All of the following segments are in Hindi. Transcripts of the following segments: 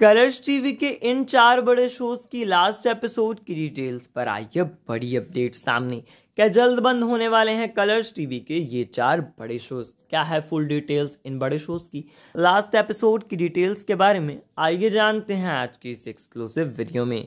कलर्स टीवी के इन चार बड़े शोज की लास्ट एपिसोड की डिटेल्स पर आई है बड़ी अपडेट सामने क्या जल्द बंद होने वाले हैं कलर्स टीवी के ये चार बड़े शोज क्या है फुल डिटेल्स इन बड़े शोज की लास्ट एपिसोड की डिटेल्स के बारे में आइए जानते हैं आज की इस एक्सक्लूसिव वीडियो में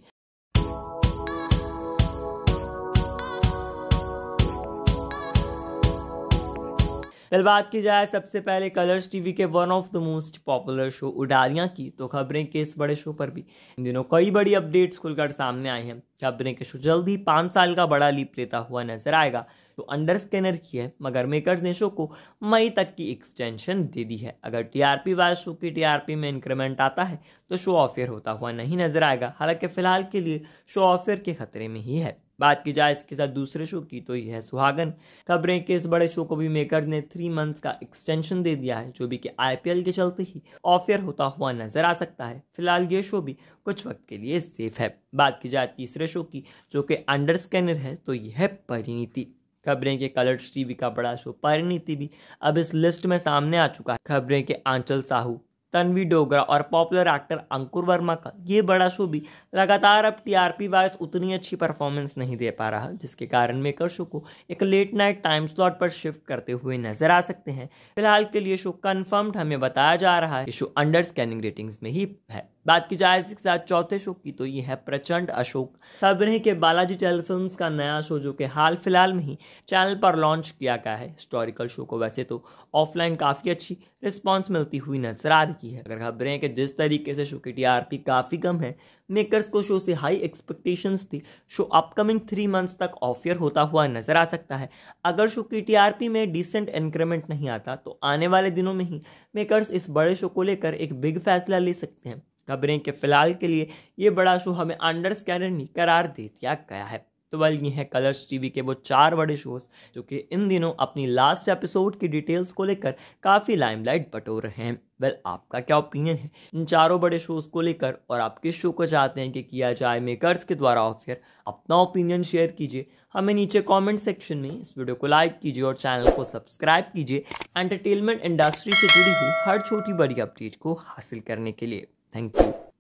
कल बात की जाए सबसे पहले कलर्स टीवी के one of the most popular show Udaariyaan की तो खबरें के इस बड़े शो पर भी इन दिनों कई बड़ी अपडेट्स खुलकर सामने आई हैं खबरें के शो जल्द ही पाँच साल का बड़ा लीप लेता हुआ नजर आएगा तो अंडर स्कैनर की है मगर मेकर्स ने शो को मई तक की एक्सटेंशन दे दी है अगर टीआरपी वाले शो की टीआरपी में इंक्रीमेंट आता है तो शो ऑफेयर होता हुआ नहीं नजर आएगा हालांकि फिलहाल के लिए शो ऑफेयर के खतरे में ही है बात की जाए इसके साथ दूसरे शो की तो यह है सुहागन खबरें के इस बड़े शो को भी मेकर्स ने थ्री मंथ्स का एक्सटेंशन दे दिया है जो भी कि आईपीएल के चलते ही ऑफियर होता हुआ नजर आ सकता है फिलहाल ये शो भी कुछ वक्त के लिए सेफ है बात की जाए तीसरे शो की जो कि अंडर स्कैनर है तो यह है परिणीति खबरें के कलर्स टीवी का बड़ा शो परिणीति भी अब इस लिस्ट में सामने आ चुका है खबरें के आंचल साहू तन्वी डोगरा और पॉपुलर एक्टर अंकुर वर्मा का ये बड़ा शो भी लगातार अब टीआरपी वाइज उतनी अच्छी परफॉर्मेंस नहीं दे पा रहा जिसके कारण मेकर शो को एक लेट नाइट टाइम स्लॉट पर शिफ्ट करते हुए नजर आ सकते हैं फिलहाल के लिए शो कन्फर्म्ड हमें बताया जा रहा है शो अंडर स्कैनिंग रेटिंग्स में ही है बात की जाए इसके साथ चौथे शो की तो ये है प्रचंड अशोक खबर के कि बालाजी टेलीफिल्म का नया शो जो कि हाल फिलहाल में ही चैनल पर लॉन्च किया गया है हिस्टोरिकल शो को वैसे तो ऑफलाइन काफ़ी अच्छी रिस्पॉन्स मिलती हुई नजर आ रही है अगर खबरें कि जिस तरीके से शो की टीआरपी काफ़ी कम है मेकर्स को शो से हाई एक्सपेक्टेशंस थी शो अपकमिंग थ्री मंथ्स तक ऑफियर होता हुआ नजर आ सकता है अगर शो की टीआरपी में डिसेंट इंक्रीमेंट नहीं आता तो आने वाले दिनों में ही मेकर्स इस बड़े शो को लेकर एक बिग फैसला ले सकते हैं खबरें कि फ़िलहाल के लिए ये बड़ा शो हमें अंडर स्कैनर नहीं करार दे दिया गया है तो वेल ये हैं कलर्स टीवी के वो चार बड़े शोज जो कि इन दिनों अपनी लास्ट एपिसोड की डिटेल्स को लेकर काफ़ी लाइमलाइट बटोर रहे हैं वेल आपका क्या ओपिनियन है इन चारों बड़े शोज को लेकर और आप किस शो को चाहते हैं कि किया जाए मेकर्स के द्वारा ऑफियर अपना ओपिनियन शेयर कीजिए हमें नीचे कमेंट सेक्शन में इस वीडियो को लाइक कीजिए और चैनल को सब्सक्राइब कीजिए एंटरटेनमेंट इंडस्ट्री से जुड़ी हुई हर छोटी बड़ी अपडेट को हासिल करने के लिए Thank you.